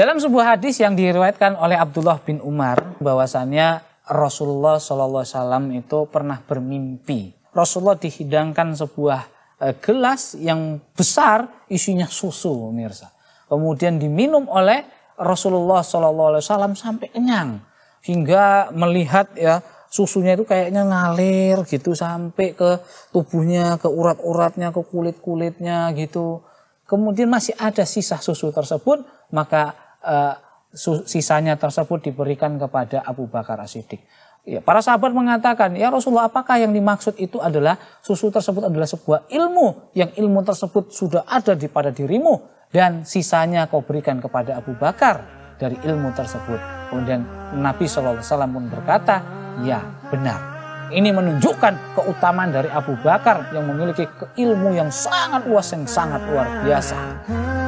Dalam sebuah hadis yang diriwayatkan oleh Abdullah bin Umar bahwasanya Rasulullah Shallallahu Alaihi Wasallam itu pernah bermimpi. Rasulullah dihidangkan sebuah e, gelas yang besar isinya susu pemirsa. Kemudian diminum oleh Rasulullah Shallallahu Alaihi Wasallam sampai kenyang hingga melihat ya susunya itu kayaknya ngalir gitu sampai ke tubuhnya, ke urat-uratnya, ke kulit-kulitnya gitu. Kemudian masih ada sisa susu tersebut, maka uh, sisanya tersebut diberikan kepada Abu Bakar As-Siddiq. Ya, para sahabat mengatakan, ya Rasulullah apakah yang dimaksud itu adalah susu tersebut adalah sebuah ilmu yang ilmu tersebut sudah ada di pada dirimu dan sisanya kau berikan kepada Abu Bakar dari ilmu tersebut. Kemudian Nabi SAW pun berkata, ya benar. Ini menunjukkan keutamaan dari Abu Bakar yang memiliki ilmu yang sangat luas, yang sangat luar biasa.